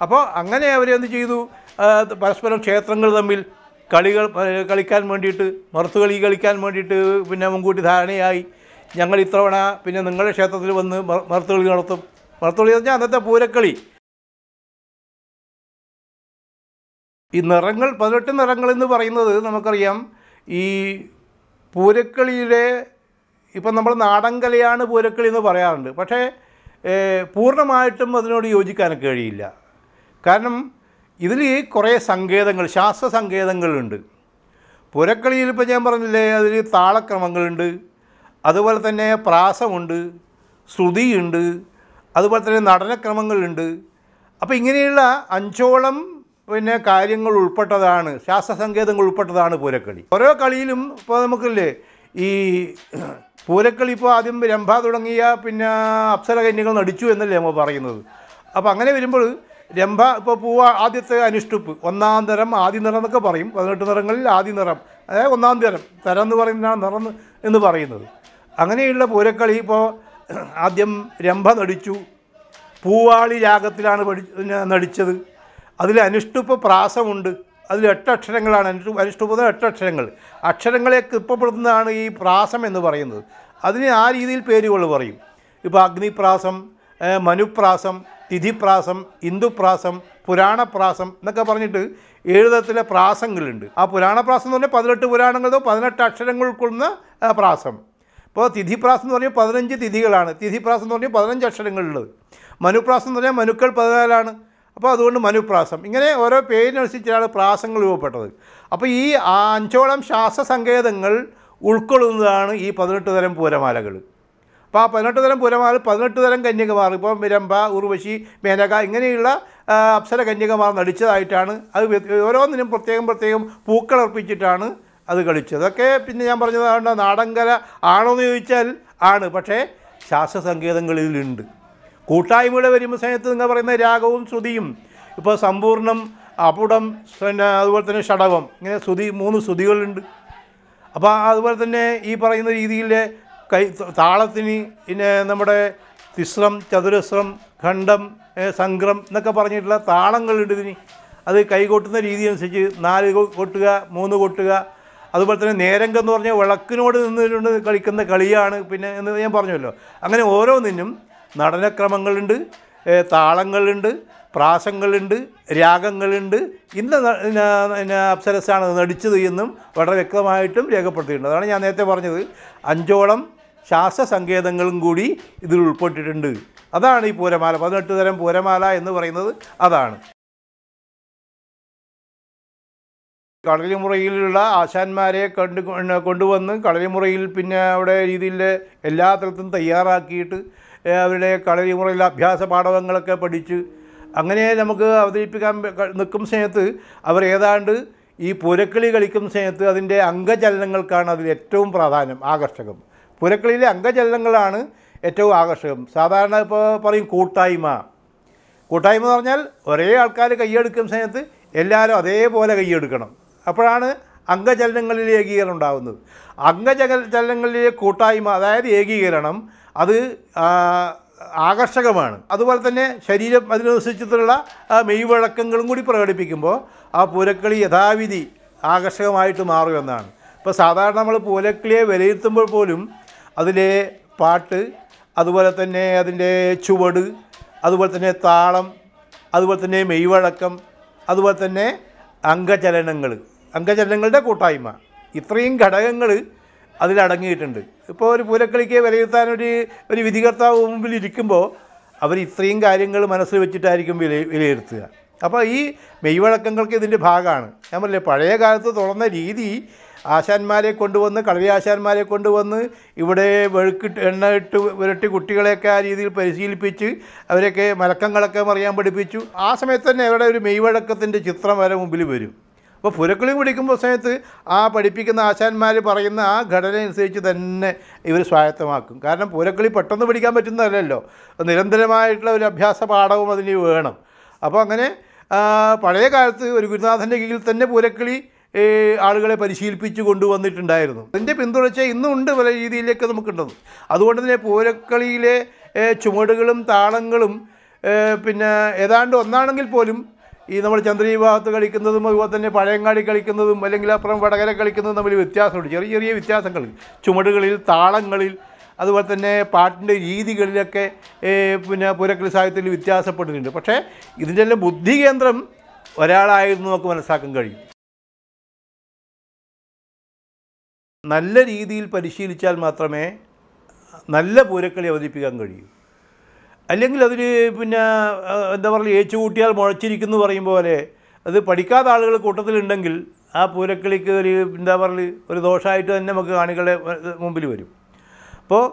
അപ്പോൾ അങ്ങനെ അവരെന്ത് ചെയ്തു പരസ്പരം ക്ഷേത്രങ്ങൾ തമ്മിൽ കളികൾ കളിക്കാൻ വേണ്ടിയിട്ട് മറുത്തുകളി കളിക്കാൻ വേണ്ടിയിട്ട് പിന്നെ മുൻകൂട്ടി ധാരണയായി ഞങ്ങൾ ഇത്രവണ പിന്നെ നിങ്ങളുടെ ക്ഷേത്രത്തിൽ വന്ന് മറുത്തുകളി നടത്തും മറുത്തുകളി എന്ന് പറഞ്ഞാൽ അന്നത്തെ പൂരക്കളി ഈ നിറങ്ങൾ പതിനെട്ട് നിറങ്ങൾ എന്ന് പറയുന്നത് നമുക്കറിയാം ഈ പൂരക്കളിയുടെ ഇപ്പം നമ്മൾ നാടൻ കലയാണ് പൂരക്കളി എന്ന് പറയാറുണ്ട് പക്ഷേ പൂർണ്ണമായിട്ടും അതിനോട് യോജിക്കാൻ കഴിയില്ല കാരണം ഇതിൽ കുറേ സങ്കേതങ്ങൾ ശാസ്ത്ര സങ്കേതങ്ങളുണ്ട് പൂരക്കളിയിൽ ഇപ്പം ഞാൻ പറഞ്ഞില്ലേ അതിൽ താളക്രമങ്ങളുണ്ട് അതുപോലെ തന്നെ പ്രാസമുണ്ട് ശ്രുതിയുണ്ട് അതുപോലെ തന്നെ നടനക്രമങ്ങളുണ്ട് അപ്പോൾ ഇങ്ങനെയുള്ള അഞ്ചോളം പിന്നെ കാര്യങ്ങൾ ഉൾപ്പെട്ടതാണ് സങ്കേതങ്ങൾ ഉൾപ്പെട്ടതാണ് പൂരക്കളി ഓരോ കളിയിലും ഇപ്പോൾ നമുക്കില്ലേ ഈ പൂരക്കളി ഇപ്പോൾ ആദ്യം രംഭ തുടങ്ങിയ പിന്നെ അപ്സരകന്യകൾ നടിച്ചു എന്നല്ലേ നമ്മൾ പറയുന്നത് അപ്പോൾ അങ്ങനെ വരുമ്പോൾ രംഭ ഇപ്പോൾ പൂവ ആദ്യത്തെ അനുഷ്ടുപ്പ് ഒന്നാം തരം ആദ്യ നിറം എന്നൊക്കെ പറയും പതിനെട്ട് നിറങ്ങളിൽ ആദ്യ നിറം അതായത് ഒന്നാം തരം തരം എന്ന് പറയുന്ന നിറം എന്ന് പറയുന്നത് അങ്ങനെയുള്ള പൂരക്കളി ഇപ്പോൾ ആദ്യം രംഭ നടിച്ചു പൂവാളി രാഗത്തിലാണ് പഠി നടിച്ചത് അതിൽ അനുഷ്ടുപ്പ് പ്രാസമുണ്ട് അതിൽ എട്ട് അക്ഷരങ്ങളാണ് അനു അനുഷ്ഠുപത എട്ട് അക്ഷരങ്ങൾ അക്ഷരങ്ങളെ കൃപ്പപ്പെടുത്തുന്നതാണ് ഈ പ്രാസം എന്ന് പറയുന്നത് അതിന് ആ രീതിയിൽ പേരുകൾ പറയും ഇപ്പോൾ അഗ്നിപ്രാസം മനുപ്രാസം തിഥിപ്രാസം ഇന്ദുപ്രാസം പുരാണപ്രാസം എന്നൊക്കെ പറഞ്ഞിട്ട് ഏഴുതരത്തിലെ പ്രാസങ്ങളുണ്ട് ആ പുരാണപ്രാസം എന്ന് പറഞ്ഞാൽ പതിനെട്ട് പുരാണങ്ങളോ പതിനെട്ട് അക്ഷരങ്ങൾ ഉൾക്കൊള്ളുന്ന പ്രാസം ഇപ്പോൾ തിഥിപ്രാസം എന്ന് പറഞ്ഞാൽ പതിനഞ്ച് തിഥികളാണ് തിഥിപ്രാസം എന്ന് പറഞ്ഞാൽ പതിനഞ്ച് അക്ഷരങ്ങളുള്ളത് മനുപ്രാസം എന്ന് പറഞ്ഞാൽ മനുക്കൾ പതിനാലാണ് അപ്പോൾ അതുകൊണ്ട് മനുപ്രാസം ഇങ്ങനെ ഓരോ പേരിനനുസരിച്ചാണ് പ്രാസങ്ങൾ രൂപപ്പെട്ടത് അപ്പോൾ ഈ അഞ്ചോളം ശ്വാസസങ്കേതങ്ങൾ ഉൾക്കൊള്ളുന്നതാണ് ഈ പതിനെട്ട് തരം പൂരമാലകൾ അപ്പോൾ ആ പതിനെട്ട് തരം പൂരമാല പതിനെട്ട് തരം കന്യകമാർ ഇപ്പം വിരമ്പ ഉർവശി മേനക ഇങ്ങനെയുള്ള അപ്സര കന്യകമാർ നടിച്ചതായിട്ടാണ് അത് ഓരോന്നിനും പ്രത്യേകം പ്രത്യേകം പൂക്കളർപ്പിച്ചിട്ടാണ് അത് കളിച്ചു അതൊക്കെ പിന്നെ ഞാൻ പറഞ്ഞതാണ് നാടൻകല ആണോ എന്ന് ചോദിച്ചാൽ ആണ് പക്ഷേ ശാസ്ത്രസങ്കേതങ്ങളിലുണ്ട് കൂട്ടായ്മയുടെ വരുമ്പോൾ സമയത്ത് നിങ്ങൾ പറയുന്ന രാഗവും ശ്രുതിയും ഇപ്പോൾ സമ്പൂർണ്ണം അപുടം പിന്നെ അതുപോലെ തന്നെ ഷടവം ഇങ്ങനെ ശ്രുതി മൂന്ന് ശ്രുതികളുണ്ട് അപ്പോൾ അതുപോലെ തന്നെ ഈ പറയുന്ന രീതിയിലെ കൈ താളത്തിന് പിന്നെ നമ്മുടെ തിസ്രം ചതുരസ്രം ഖണ്ഡം സംഗ്രം എന്നൊക്കെ പറഞ്ഞിട്ടുള്ള താളങ്ങളുണ്ട് ഇതിന് അത് കൈകൊട്ടുന്ന രീതി അനുസരിച്ച് നാല് കൊട്ടുക മൂന്ന് കൊട്ടുക അതുപോലെ തന്നെ നേരങ്ക എന്ന് പറഞ്ഞാൽ വിളക്കിനോട് നിന്നുകൊണ്ട് കളിക്കുന്ന കളിയാണ് പിന്നെ എന്ന് ഞാൻ പറഞ്ഞല്ലോ അങ്ങനെ ഓരോന്നിനും നടനക്രമങ്ങളുണ്ട് താളങ്ങളുണ്ട് പ്രാസങ്ങളുണ്ട് രാഗങ്ങളുണ്ട് ഇന്ന പിന്നെ അപ്സരസാണ് നടിച്ചത് എന്നും വളരെ വ്യക്തമായിട്ടും രേഖപ്പെടുത്തിയിട്ടുണ്ട് അതാണ് ഞാൻ നേരത്തെ പറഞ്ഞത് അഞ്ചോളം സങ്കേതങ്ങളും കൂടി ഇതിൽ ഉൾപ്പെട്ടിട്ടുണ്ട് അതാണ് ഈ പൂരമാല പതിനെട്ട് തരം പൂരമാല എന്ന് പറയുന്നത് അതാണ് കളരിമുറയിലുള്ള ആശാന്മാരെ കണ്ട് കൊണ്ടുവന്ന് കളരിമുറയിൽ പിന്നെ അവിടെ രീതിയിൽ എല്ലാ തരത്തും തയ്യാറാക്കിയിട്ട് അവരുടെ കളരിമുറയിലെ അഭ്യാസ പാഠവങ്ങളൊക്കെ പഠിച്ച് അങ്ങനെ നമുക്ക് അവതരിപ്പിക്കാൻ നിൽക്കും സമയത്ത് അവർ ഏതാണ്ട് ഈ പുരക്കളി കളിക്കും സമയത്ത് അതിൻ്റെ അംഗചലനങ്ങൾക്കാണ് അതിൽ ഏറ്റവും പ്രാധാന്യം ആകർഷകം പുരക്കളിയിലെ അംഗചലനങ്ങളാണ് ഏറ്റവും ആകർഷകം സാധാരണ ഇപ്പോൾ പറയും കൂട്ടായ്മ കൂട്ടായ്മ എന്ന് പറഞ്ഞാൽ ഒരേ ആൾക്കാർ കൈയ്യെടുക്കുന്ന സമയത്ത് എല്ലാവരും അതേപോലെ കൈയ്യെടുക്കണം അപ്പോഴാണ് അംഗചലനങ്ങളിലെ ഏകീകരണം ഉണ്ടാകുന്നത് അംഗചല ചലനങ്ങളിലെ കൂട്ടായ്മ അതായത് ഏകീകരണം അത് ആകർഷകമാണ് അതുപോലെ തന്നെ ശരീരം അതിനനുസരിച്ചിട്ടുള്ള മെയ്വഴക്കങ്ങളും കൂടി പ്രകടിപ്പിക്കുമ്പോൾ ആ പൂരക്കളി യഥാവിധി ആകർഷകമായിട്ട് മാറുമെന്നാണ് ഇപ്പോൾ സാധാരണ നമ്മൾ പൂരക്കളിയെ വിലയിരുത്തുമ്പോൾ പോലും അതിലെ പാട്ട് അതുപോലെ തന്നെ അതിൻ്റെ ചുവട് അതുപോലെ തന്നെ താളം അതുപോലെ തന്നെ മെയ്വഴക്കം അതുപോലെ തന്നെ അംഗചലനങ്ങൾ അംഗജനങ്ങളുടെ കൂട്ടായ്മ ഇത്രയും ഘടകങ്ങൾ അതിലടങ്ങിയിട്ടുണ്ട് ഇപ്പോൾ ഒരു പൂരക്കളിക്ക് വിലയിരുത്താൻ ഒരു ഒരു വിധികർത്താവ് മുമ്പിൽ ഇരിക്കുമ്പോൾ അവർ ഇത്രയും കാര്യങ്ങൾ മനസ്സിൽ വെച്ചിട്ടായിരിക്കും വില വിലയിരുത്തുക അപ്പോൾ ഈ മെയ്വഴക്കങ്ങൾക്ക് ഇതിൻ്റെ ഭാഗമാണ് ഞാൻ പറഞ്ഞില്ലേ പഴയ കാലത്ത് തുറന്ന രീതി ആശാന്മാരെ കൊണ്ടുവന്ന് കളരി ആശാന്മാരെ കൊണ്ടുവന്ന് ഇവിടെ വെഴുക്കിട്ട് എണ്ണ ഇട്ട് വരട്ടി കുട്ടികളെയൊക്കെ ആ രീതിയിൽ പരിശീലിപ്പിച്ച് അവരെയൊക്കെ മലക്കങ്ങളൊക്കെ മറിയാൻ പഠിപ്പിച്ചു ആ സമയത്ത് തന്നെ അവരുടെ ഒരു മെയ്വഴക്കത്തിൻ്റെ ചിത്രം വരെ മുമ്പിൽ വരും അപ്പോൾ പുരക്കളി പഠിക്കുമ്പോൾ സമയത്ത് ആ പഠിപ്പിക്കുന്ന ആശാന്മാർ പറയുന്ന ആ ഘടന അനുസരിച്ച് തന്നെ ഇവർ സ്വായത്തമാക്കും കാരണം പുരക്കുളി പെട്ടെന്ന് പഠിക്കാൻ പറ്റുന്നതല്ലല്ലോ നിരന്തരമായിട്ടുള്ള ഒരു അഭ്യാസ പാഠവും അതിന് വേണം അപ്പോൾ അങ്ങനെ പഴയ കാലത്ത് ഒരു ഗുരുനാഥൻ്റെ കീഴിൽ തന്നെ പുരക്കിളി ആളുകളെ പരിശീലിപ്പിച്ച് കൊണ്ടുവന്നിട്ടുണ്ടായിരുന്നു അതിൻ്റെ പിന്തുടർച്ച ഇന്നും ഉണ്ട് പല രീതിയിലേക്ക് നമുക്കുണ്ടെന്ന് അതുകൊണ്ട് തന്നെ പൂരക്കളിയിലെ ചുമടുകളും താളങ്ങളും പിന്നെ ഏതാണ്ട് ഒന്നാണെങ്കിൽ പോലും ഈ നമ്മൾ ചന്ദ്രീ ഭാഗത്ത് കളിക്കുന്നതും അതുപോലെ തന്നെ പഴയങ്ങാടി കളിക്കുന്നതും അല്ലെങ്കിൽ അപ്പുറം വടകര കളിക്കുന്നതും തമ്മിൽ വ്യത്യാസമുണ്ട് ചെറിയ ചെറിയ വ്യത്യാസങ്ങൾ ചുമടുകളിൽ താളങ്ങളിൽ അതുപോലെ തന്നെ പാട്ടിൻ്റെ രീതികളിലൊക്കെ പിന്നെ പുരക്കൽ സാഹിത്യത്തിൽ വ്യത്യാസപ്പെട്ടിട്ടുണ്ട് പക്ഷേ ഇതിൻ്റെ എല്ലാം ബുദ്ധി കേന്ദ്രം ഒരാളായിരുന്നു നമുക്ക് മനസ്സിലാക്കാൻ കഴിയും നല്ല രീതിയിൽ പരിശീലിച്ചാൽ മാത്രമേ നല്ല പൂരക്കളി അവതരിപ്പിക്കാൻ കഴിയൂ അല്ലെങ്കിൽ അതിന് പിന്നെ എന്താ പറയുക ഏച്ചു കൂട്ടിയാൽ മുഴച്ചിരിക്കുന്നു പറയും പോലെ അത് പഠിക്കാത്ത ആളുകൾ കൂട്ടത്തിലുണ്ടെങ്കിൽ ആ പൂരക്കിളിക്ക് ഒരു എന്താ പറയുക ഒരു ദോഷമായിട്ട് തന്നെ നമുക്ക് കാണികളെ മുമ്പിൽ വരും അപ്പോൾ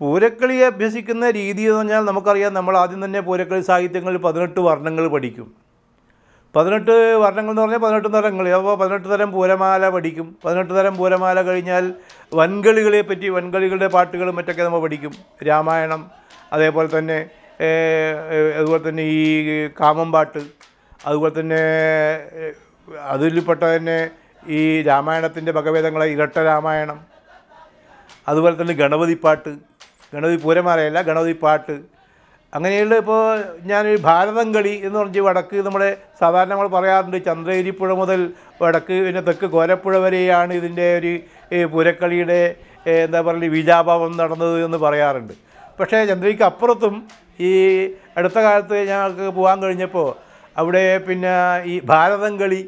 പൂരക്കളി അഭ്യസിക്കുന്ന രീതി എന്ന് പറഞ്ഞാൽ നമുക്കറിയാം നമ്മൾ ആദ്യം തന്നെ പൂരക്കളി സാഹിത്യങ്ങളിൽ പതിനെട്ട് വർണ്ണങ്ങൾ പഠിക്കും പതിനെട്ട് വർണ്ണങ്ങൾ എന്ന് പറഞ്ഞാൽ പതിനെട്ട് തരങ്ങൾ അപ്പോൾ പതിനെട്ട് തരം പൂരമാല പഠിക്കും പതിനെട്ട് തരം പൂരമാല കഴിഞ്ഞാൽ വൻകളികളെ പറ്റി വൻകളികളുടെ പാട്ടുകളും മറ്റൊക്കെ നമ്മൾ പഠിക്കും രാമായണം അതേപോലെ തന്നെ അതുപോലെ തന്നെ ഈ കാമമ്പാട്ട് അതുപോലെ തന്നെ അതിൽപ്പെട്ട തന്നെ ഈ രാമായണത്തിൻ്റെ ഭഗവേദങ്ങളെ ഇരട്ട രാമായണം അതുപോലെ തന്നെ ഗണപതിപ്പാട്ട് ഗണപതി പൂരമാലയല്ല ഗണപതിപ്പാട്ട് അങ്ങനെയുള്ള ഇപ്പോൾ ഞാനൊരു ഭാരതം കളി എന്ന് പറഞ്ഞ് വടക്ക് നമ്മുടെ സാധാരണ നമ്മൾ പറയാറുണ്ട് ചന്ദ്രഗിരിപ്പുഴ മുതൽ വടക്ക് പിന്നെ തെക്ക് കോരപ്പുഴ വരെയാണ് ഇതിൻ്റെ ഒരു പൂരക്കളിയുടെ എന്താ പറയുക വിജാഭാവം നടന്നത് എന്ന് പറയാറുണ്ട് പക്ഷേ ചന്ദ്രയ്ക്ക് അപ്പുറത്തും ഈ അടുത്ത കാലത്ത് ഞങ്ങൾക്ക് പോകാൻ കഴിഞ്ഞപ്പോൾ അവിടെ പിന്നെ ഈ ഭാരതം കളി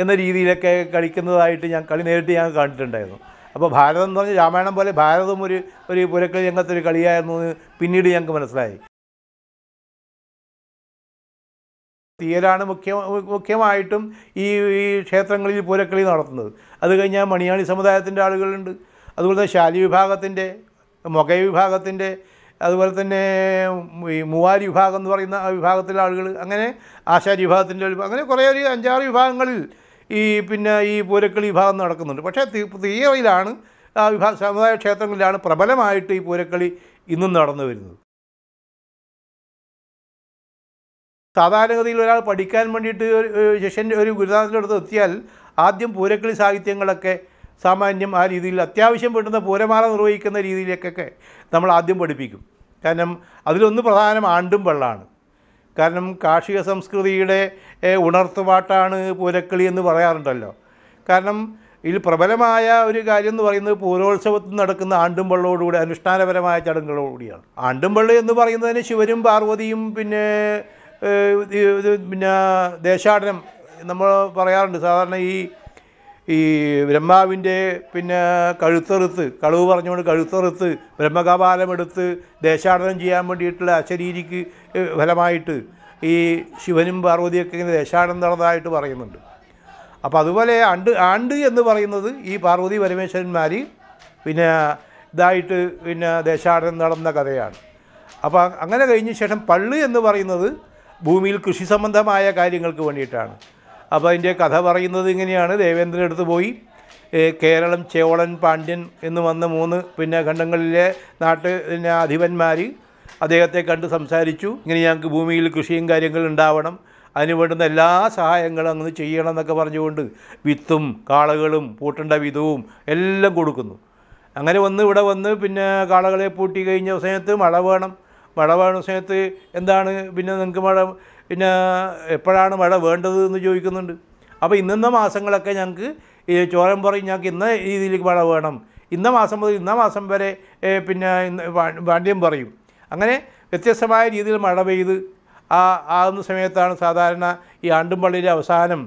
എന്ന രീതിയിലൊക്കെ കളിക്കുന്നതായിട്ട് ഞാൻ കളി നേരിട്ട് ഞാൻ കണ്ടിട്ടുണ്ടായിരുന്നു അപ്പോൾ ഭാരതം എന്ന് പറഞ്ഞാൽ രാമായണം പോലെ ഭാരതം ഒരു ഒരു പുരക്കളി രംഗത്തെ ഒരു കളിയായിരുന്നു എന്ന് പിന്നീട് ഞങ്ങൾക്ക് മനസ്സിലായി തീയലാണ് മുഖ്യ മുഖ്യമായിട്ടും ഈ ഈ ക്ഷേത്രങ്ങളിൽ പൂരക്കളി നടത്തുന്നത് അത് കഴിഞ്ഞാൽ മണിയാണി സമുദായത്തിൻ്റെ ആളുകളുണ്ട് അതുപോലെ തന്നെ ശാലി വിഭാഗത്തിൻ്റെ മൊഗൈ വിഭാഗത്തിൻ്റെ അതുപോലെ തന്നെ ഈ മൂവാരി വിഭാഗം എന്ന് പറയുന്ന വിഭാഗത്തിലെ ആളുകൾ അങ്ങനെ ആശാരി വിഭാഗത്തിൻ്റെ അങ്ങനെ കുറേ ഒരു അഞ്ചാറ് വിഭാഗങ്ങളിൽ ഈ പിന്നെ ഈ പൂരക്കളി വിഭാഗം നടക്കുന്നുണ്ട് പക്ഷേ തീയറയിലാണ് വിഭാഗ സമുദായ ക്ഷേത്രങ്ങളിലാണ് പ്രബലമായിട്ട് ഈ പൂരക്കളി ഇന്നും നടന്നു വരുന്നത് സാധാരണഗതിയിൽ ഒരാൾ പഠിക്കാൻ വേണ്ടിയിട്ട് ഒരു ശിഷ്യൻ്റെ ഒരു ഗുരുനാഥൻ്റെ അടുത്ത് എത്തിയാൽ ആദ്യം പൂരക്കളി സാഹിത്യങ്ങളൊക്കെ സാമാന്യം ആ രീതിയിൽ അത്യാവശ്യം വേണ്ടുന്ന പൂരമാല നിർവഹിക്കുന്ന രീതിയിലേക്കൊക്കെ നമ്മൾ ആദ്യം പഠിപ്പിക്കും കാരണം അതിലൊന്ന് പ്രധാനം ആണ്ടും വെള്ളമാണ് കാരണം കാർഷിക സംസ്കൃതിയുടെ ഉണർത്തുപാട്ടാണ് പൂരക്കളി എന്ന് പറയാറുണ്ടല്ലോ കാരണം ഇതിൽ പ്രബലമായ ഒരു കാര്യം എന്ന് പറയുന്നത് പൂരോത്സവത്തിൽ നടക്കുന്ന ആണ്ടും വെള്ളോടുകൂടി അനുഷ്ഠാനപരമായ ചടങ്ങുകളോടുകൂടിയാണ് ആണ്ടും വെള്ളം എന്ന് പറയുന്നതിന് ശിവനും പാർവതിയും പിന്നെ പിന്നെ ദേശാടനം നമ്മൾ പറയാറുണ്ട് സാധാരണ ഈ ഈ ബ്രഹ്മാവിൻ്റെ പിന്നെ കഴുത്തെറുത്ത് കളവ് പറഞ്ഞുകൊണ്ട് കഴുത്തെറുത്ത് ബ്രഹ്മകപാലമെടുത്ത് ദേശാടനം ചെയ്യാൻ വേണ്ടിയിട്ടുള്ള അശരീരിക്ക് ഫലമായിട്ട് ഈ ശിവനും പാർവതിയൊക്കെ ഇങ്ങനെ ദേശാടനം നടന്നതായിട്ട് പറയുന്നുണ്ട് അപ്പോൾ അതുപോലെ ആണ്ട് ആണ്ട് എന്ന് പറയുന്നത് ഈ പാർവതി പരമേശ്വരന്മാർ പിന്നെ ഇതായിട്ട് പിന്നെ ദേശാടനം നടന്ന കഥയാണ് അപ്പോൾ അങ്ങനെ കഴിഞ്ഞ ശേഷം പള്ളി എന്ന് പറയുന്നത് ഭൂമിയിൽ കൃഷി സംബന്ധമായ കാര്യങ്ങൾക്ക് വേണ്ടിയിട്ടാണ് അപ്പോൾ അതിൻ്റെ കഥ പറയുന്നത് ഇങ്ങനെയാണ് ദേവേന്ദ്രൻ അടുത്ത് പോയി കേരളം ചേവളൻ പാണ്ഡ്യൻ എന്ന് വന്ന മൂന്ന് പിന്നെ ഖണ്ഡങ്ങളിലെ നാട്ട് പിന്നെ അധിപന്മാർ അദ്ദേഹത്തെ കണ്ട് സംസാരിച്ചു ഇങ്ങനെ ഞങ്ങൾക്ക് ഭൂമിയിൽ കൃഷിയും കാര്യങ്ങളും ഉണ്ടാവണം അതിന് വേണ്ടുന്ന എല്ലാ സഹായങ്ങളും അങ്ങ് ചെയ്യണം എന്നൊക്കെ പറഞ്ഞുകൊണ്ട് വിത്തും കാളകളും പൂട്ടേണ്ട വിധവും എല്ലാം കൊടുക്കുന്നു അങ്ങനെ വന്ന് ഇവിടെ വന്ന് പിന്നെ കാളകളെ പൂട്ടി കഴിഞ്ഞ സമയത്ത് മഴ വേണം മഴ വേണ സമയത്ത് എന്താണ് പിന്നെ നിങ്ങൾക്ക് മഴ പിന്നെ എപ്പോഴാണ് മഴ വേണ്ടത് എന്ന് ചോദിക്കുന്നുണ്ട് അപ്പോൾ ഇന്നത്തെ മാസങ്ങളൊക്കെ ഞങ്ങൾക്ക് ഈ ചോരം പറയും ഞങ്ങൾക്ക് ഇന്ന രീതിയിലേക്ക് മഴ വേണം ഇന്ന മാസം മുതൽ ഇന്ന മാസം വരെ പിന്നെ വാണ്ഡ്യം പറയും അങ്ങനെ വ്യത്യസ്തമായ രീതിയിൽ മഴ പെയ്ത് ആ ആകുന്ന സമയത്താണ് സാധാരണ ഈ പള്ളിയിലെ അവസാനം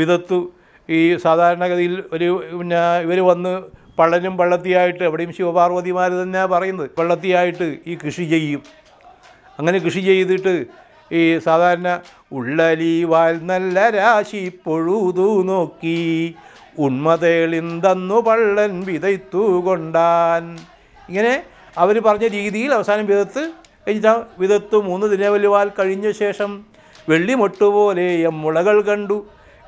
വിതത്തു ഈ സാധാരണഗതിയിൽ ഒരു പിന്നെ ഇവർ വന്ന് പള്ളനും പള്ളത്തിയായിട്ട് എവിടെയും ശിവപാർവതിമാർ തന്നെയാണ് പറയുന്നത് പള്ളത്തിയായിട്ട് ഈ കൃഷി ചെയ്യും അങ്ങനെ കൃഷി ചെയ്തിട്ട് ഈ സാധാരണ ഉള്ളലി വാൽ നല്ല രാശി പൊഴുതു നോക്കി ഉണ്മതേളിന്തന്നു പള്ളൻ വിതയ്ത്തു കൊണ്ടാൻ ഇങ്ങനെ അവർ പറഞ്ഞ രീതിയിൽ അവസാനം വിതത്ത് കഴിഞ്ഞാൽ വിതത്ത് മൂന്ന് ദിനവലുവാൽ കഴിഞ്ഞ ശേഷം വെള്ളിമൊട്ടുപോലെ മുളകൾ കണ്ടു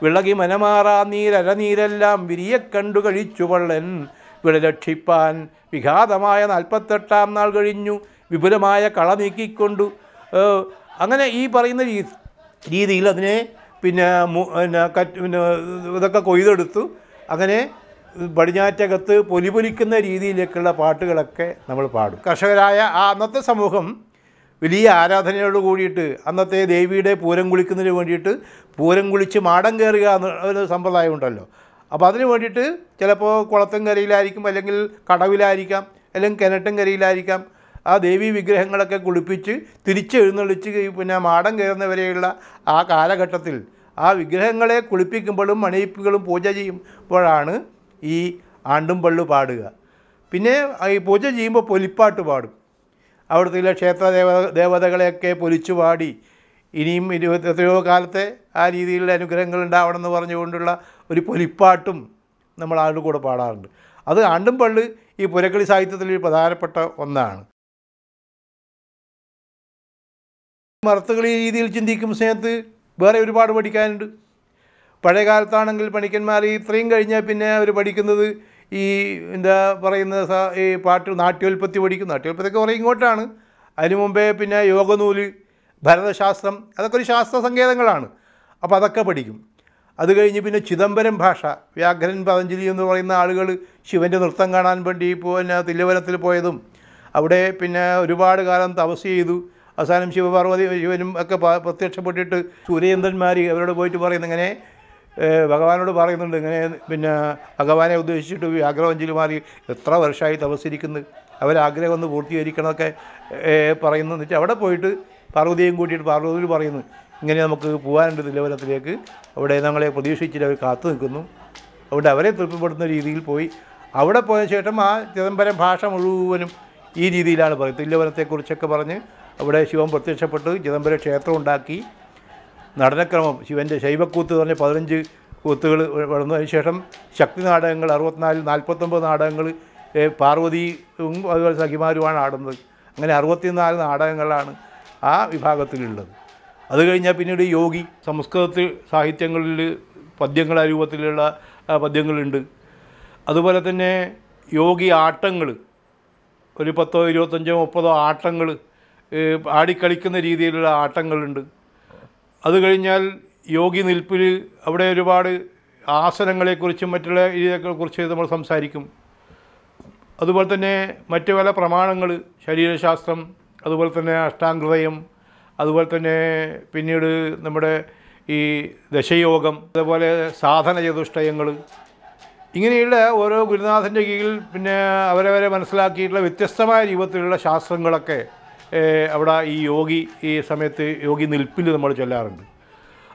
വിളകി മനമാറാ നീരരനീരെല്ലാം വിരിയെ കണ്ടു കഴിച്ചു പള്ളൻ വിളരക്ഷിപ്പാൻ വിഘാതമായ നാൽപ്പത്തെട്ടാം നാൾ കഴിഞ്ഞു വിപുലമായ കള നീക്കിക്കൊണ്ടു അങ്ങനെ ഈ പറയുന്ന രീതിയിൽ അതിനെ പിന്നെ പിന്നെ കറ്റ് പിന്നെ ഇതൊക്കെ കൊയ്തെടുത്തു അങ്ങനെ പടിഞ്ഞാറ്റകത്ത് പൊലിപൊലിക്കുന്ന രീതിയിലേക്കുള്ള പാട്ടുകളൊക്കെ നമ്മൾ പാടും കർഷകരായ ആ അന്നത്തെ സമൂഹം വലിയ ആരാധനയോട് കൂടിയിട്ട് അന്നത്തെ ദേവിയുടെ പൂരം കുളിക്കുന്നതിന് വേണ്ടിയിട്ട് പൂരം കുളിച്ച് മാടം കയറുക എന്ന സമ്പ്രദായം ഉണ്ടല്ലോ അപ്പോൾ അതിന് വേണ്ടിയിട്ട് ചിലപ്പോൾ കുളത്തും കരയിലായിരിക്കും അല്ലെങ്കിൽ കടവിലായിരിക്കാം അല്ലെങ്കിൽ കിണറ്റും കരയിലായിരിക്കാം ആ ദേവീ വിഗ്രഹങ്ങളൊക്കെ കുളിപ്പിച്ച് തിരിച്ചെഴുന്നള്ളിച്ച് പിന്നെ മാടം കയറുന്നവരെയുള്ള ആ കാലഘട്ടത്തിൽ ആ വിഗ്രഹങ്ങളെ കുളിപ്പിക്കുമ്പോഴും മണിയിപ്പുകളും പൂജ ചെയ്യുമ്പോഴാണ് ഈ ആണ്ടും പള്ളു പാടുക പിന്നെ ഈ പൂജ ചെയ്യുമ്പോൾ പൊലിപ്പാട്ട് പാടും അവിടുത്തെ ക്ഷേത്ര ദേവ ദേവതകളെയൊക്കെ പൊലിച്ചു പാടി ഇനിയും ഇരുപത്തി എത്രയോ കാലത്തെ ആ രീതിയിലുള്ള അനുഗ്രഹങ്ങൾ ഉണ്ടാവണം എന്ന് പറഞ്ഞുകൊണ്ടുള്ള ഒരു പൊലിപ്പാട്ടും നമ്മൾ ആളുടെ കൂടെ പാടാറുണ്ട് അത് ആണ്ടും പള്ളു ഈ പുരക്കളി സാഹിത്യത്തിൽ പ്രധാനപ്പെട്ട ഒന്നാണ് മറുത്തുകൾ ഈ രീതിയിൽ ചിന്തിക്കും സമയത്ത് വേറെ ഒരുപാട് പഠിക്കാനുണ്ട് പഴയ കാലത്താണെങ്കിൽ പണിക്കന്മാർ ഇത്രയും കഴിഞ്ഞാൽ പിന്നെ അവർ പഠിക്കുന്നത് ഈ എന്താ പറയുന്ന ഈ പാട്ട് നാട്യോൽപ്പത്തി പഠിക്കും നാട്യോൽപ്പത്തിയൊക്കെ കുറേ ഇങ്ങോട്ടാണ് അതിനു മുമ്പേ പിന്നെ യോഗനൂല് ഭരതശാസ്ത്രം അതൊക്കെ ഒരു ശാസ്ത്ര സങ്കേതങ്ങളാണ് അപ്പോൾ അതൊക്കെ പഠിക്കും അത് കഴിഞ്ഞ് പിന്നെ ചിദംബരം ഭാഷ വ്യാഘ്രൻ പതഞ്ജലി എന്ന് പറയുന്ന ആളുകൾ ശിവൻ്റെ നൃത്തം കാണാൻ വേണ്ടി പിന്നെ തില്ലവനത്തിൽ പോയതും അവിടെ പിന്നെ ഒരുപാട് കാലം തപസ് ചെയ്തു അവസാനം ശിവപാർവതി ശിവനും ഒക്കെ പ്രത്യക്ഷപ്പെട്ടിട്ട് സൂര്യചന്ദ്രന്മാർ അവരോട് പോയിട്ട് പറയുന്നത് ഇങ്ങനെ ഭഗവാനോട് പറയുന്നുണ്ട് ഇങ്ങനെ പിന്നെ ഭഗവാനെ ഉദ്ദേശിച്ചിട്ട് മാറി എത്ര വർഷമായി തപസ്സിരിക്കുന്നു അവരാഗ്രഹം ഒന്ന് പൂർത്തീകരിക്കണമൊക്കെ പറയുന്നു എന്നിട്ട് അവിടെ പോയിട്ട് പാർവതിയും കൂട്ടിയിട്ട് പാർവതിയിൽ പറയുന്നു ഇങ്ങനെ നമുക്ക് പോകാനുണ്ട് നിലവരത്തിലേക്ക് അവിടെ ഞങ്ങളെ പ്രതീക്ഷിച്ചിട്ട് അവർ കാത്തു നിൽക്കുന്നു അവിടെ അവരെ തൃപ്തിപ്പെടുത്തുന്ന രീതിയിൽ പോയി അവിടെ പോയ ശേഷം ആ ചിദംബരം ഭാഷ മുഴുവനും ഈ രീതിയിലാണ് പറയുന്നത് തില്ലവനത്തെക്കുറിച്ചൊക്കെ പറഞ്ഞ് അവിടെ ശിവൻ പ്രത്യക്ഷപ്പെട്ടു ചിദംബരം ക്ഷേത്രം ഉണ്ടാക്കി നടനക്രമം ശിവൻ്റെ ശൈവക്കൂത്ത് എന്ന് പറഞ്ഞ പതിനഞ്ച് കൂത്തുകൾ വളർന്നതിന് ശേഷം ശക്തി നാടകങ്ങൾ അറുപത്തിനാല് നാൽപ്പത്തൊമ്പത് നാടകങ്ങൾ പാർവതിയും അതുപോലെ സഖിമാരുമാണ് ആടുന്നത് അങ്ങനെ അറുപത്തിനാല് നാടകങ്ങളാണ് ആ വിഭാഗത്തിലുള്ളത് അത് കഴിഞ്ഞാൽ പിന്നീട് യോഗി സംസ്കൃതത്തിൽ സാഹിത്യങ്ങളിൽ പദ്യങ്ങളുടെ രൂപത്തിലുള്ള പദ്യങ്ങളുണ്ട് അതുപോലെ തന്നെ യോഗി ആട്ടങ്ങൾ ഒരു പത്തോ ഇരുപത്തഞ്ചോ മുപ്പതോ ആട്ടങ്ങൾ ആടിക്കളിക്കുന്ന രീതിയിലുള്ള ആട്ടങ്ങളുണ്ട് അത് കഴിഞ്ഞാൽ യോഗി നിൽപ്പിൽ അവിടെ ഒരുപാട് ആസനങ്ങളെക്കുറിച്ചും മറ്റുള്ള കുറിച്ച് നമ്മൾ സംസാരിക്കും അതുപോലെ തന്നെ മറ്റു പല പ്രമാണങ്ങൾ ശരീരശാസ്ത്രം അതുപോലെ തന്നെ അഷ്ടാംഗൃതയം അതുപോലെ തന്നെ പിന്നീട് നമ്മുടെ ഈ ദശയോഗം അതുപോലെ സാധന ചതുഷ്ടയങ്ങൾ ഇങ്ങനെയുള്ള ഓരോ ഗുരുനാഥൻ്റെ കീഴിൽ പിന്നെ അവരവരെ മനസ്സിലാക്കിയിട്ടുള്ള വ്യത്യസ്തമായ രൂപത്തിലുള്ള ശാസ്ത്രങ്ങളൊക്കെ അവിടെ ഈ യോഗി ഈ സമയത്ത് യോഗി നിൽപ്പിൽ നമ്മൾ ചൊല്ലാറുണ്ട്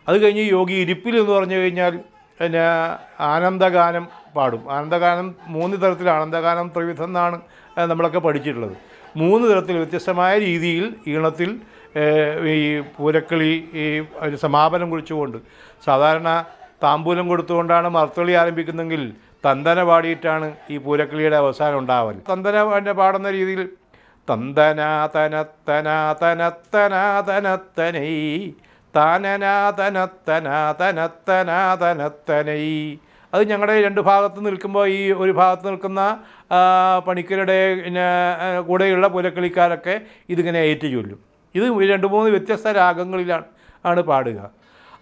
അത് കഴിഞ്ഞ് യോഗി ഇരിപ്പിൽ എന്ന് പറഞ്ഞു കഴിഞ്ഞാൽ പിന്നെ ആനന്ദഗാനം പാടും ആനന്ദഗാനം മൂന്ന് തരത്തിൽ ആനന്ദഗാനം ത്രിവിധം എന്നാണ് നമ്മളൊക്കെ പഠിച്ചിട്ടുള്ളത് മൂന്ന് തരത്തിൽ വ്യത്യസ്തമായ രീതിയിൽ ഈണത്തിൽ ഈ പൂരക്കളി ഈ ഒരു സമാപനം കുറിച്ചുകൊണ്ട് സാധാരണ താമ്പൂലം കൊടുത്തുകൊണ്ടാണ് മർത്തളി ആരംഭിക്കുന്നതെങ്കിൽ തന്തന പാടിയിട്ടാണ് ഈ പൂരക്കളിയുടെ അവസാനം ഉണ്ടാവൽ തന്തന പാടുന്ന രീതിയിൽ തന്തനാതനത്തനാതനത്തനാതനത്തനൈ താനനാതനത്തനാതനത്തനാതനത്തനാതനത്തനൈ അത് ഞങ്ങളുടെ രണ്ട് ഭാഗത്ത് നിൽക്കുമ്പോൾ ഈ ഒരു ഭാഗത്ത് നിൽക്കുന്ന പണിക്കരുടെ കൂടെയുള്ള പുലക്കളിക്കാരൊക്കെ ഇതിങ്ങനെ ഏറ്റു ചൊല്ലും ഇത് രണ്ട് മൂന്ന് വ്യത്യസ്ത രാഗങ്ങളിലാണ് ആണ് പാടുക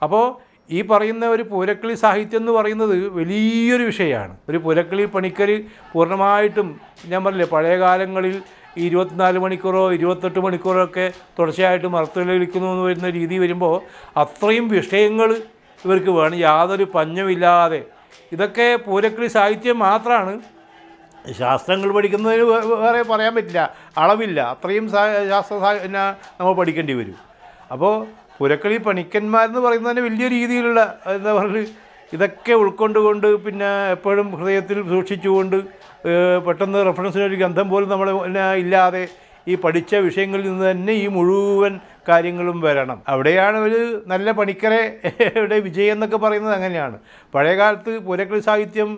അപ്പോൾ ഈ പറയുന്ന ഒരു പൂരക്കളി സാഹിത്യം എന്ന് പറയുന്നത് വലിയൊരു വിഷയമാണ് ഒരു പൂരക്കളി പണിക്കർ പൂർണ്ണമായിട്ടും ഞാൻ പറഞ്ഞില്ലേ പഴയ കാലങ്ങളിൽ ഈ ഇരുപത്തിനാല് മണിക്കൂറോ ഇരുപത്തെട്ട് മണിക്കൂറോ ഒക്കെ തുടർച്ചയായിട്ട് മറുത്തൊലിക്കുന്നു എന്ന് വരുന്ന രീതി വരുമ്പോൾ അത്രയും വിഷയങ്ങൾ ഇവർക്ക് വേണം യാതൊരു പഞ്ഞമില്ലാതെ ഇതൊക്കെ പൂരക്കളി സാഹിത്യം മാത്രമാണ് ശാസ്ത്രങ്ങൾ പഠിക്കുന്നതിന് വേറെ പറയാൻ പറ്റില്ല അളവില്ല അത്രയും ശാസ്ത്ര നമ്മൾ പഠിക്കേണ്ടി വരും അപ്പോൾ പുരക്കളി പണിക്കന്മാരെന്ന് പറയുന്നതിന് വലിയ രീതിയിലുള്ള എന്താ പറയുക ഇതൊക്കെ ഉൾക്കൊണ്ടുകൊണ്ട് പിന്നെ എപ്പോഴും ഹൃദയത്തിൽ സൂക്ഷിച്ചുകൊണ്ട് പെട്ടെന്ന് റെഫറൻസിനൊരു ഗന്ധം പോലും നമ്മൾ ഇല്ലാതെ ഈ പഠിച്ച വിഷയങ്ങളിൽ നിന്ന് തന്നെ ഈ മുഴുവൻ കാര്യങ്ങളും വരണം അവിടെയാണ് ഒരു നല്ല പണിക്കരെ ഇവിടെ വിജയം എന്നൊക്കെ പറയുന്നത് അങ്ങനെയാണ് പഴയ കാലത്ത് പൂരക്കളി സാഹിത്യം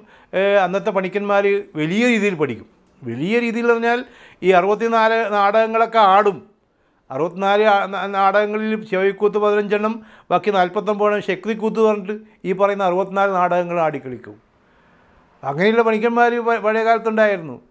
അന്നത്തെ പണിക്കന്മാർ വലിയ രീതിയിൽ പഠിക്കും വലിയ രീതിയിൽ പറഞ്ഞാൽ ഈ അറുപത്തിനാല് നാടകങ്ങളൊക്കെ ആടും അറുപത്തിനാല് നാടകങ്ങളിൽ ചെവിക്കൂത്ത് പതിനഞ്ചെണ്ണം ബാക്കി നാൽപ്പത്തൊമ്പതെണ്ണം കൂത്ത് പറഞ്ഞിട്ട് ഈ പറയുന്ന അറുപത്തിനാല് നാടകങ്ങൾ ആടിക്കളിക്കും അങ്ങനെയുള്ള പണിക്കന്മാർ പഴയ കാലത്തുണ്ടായിരുന്നു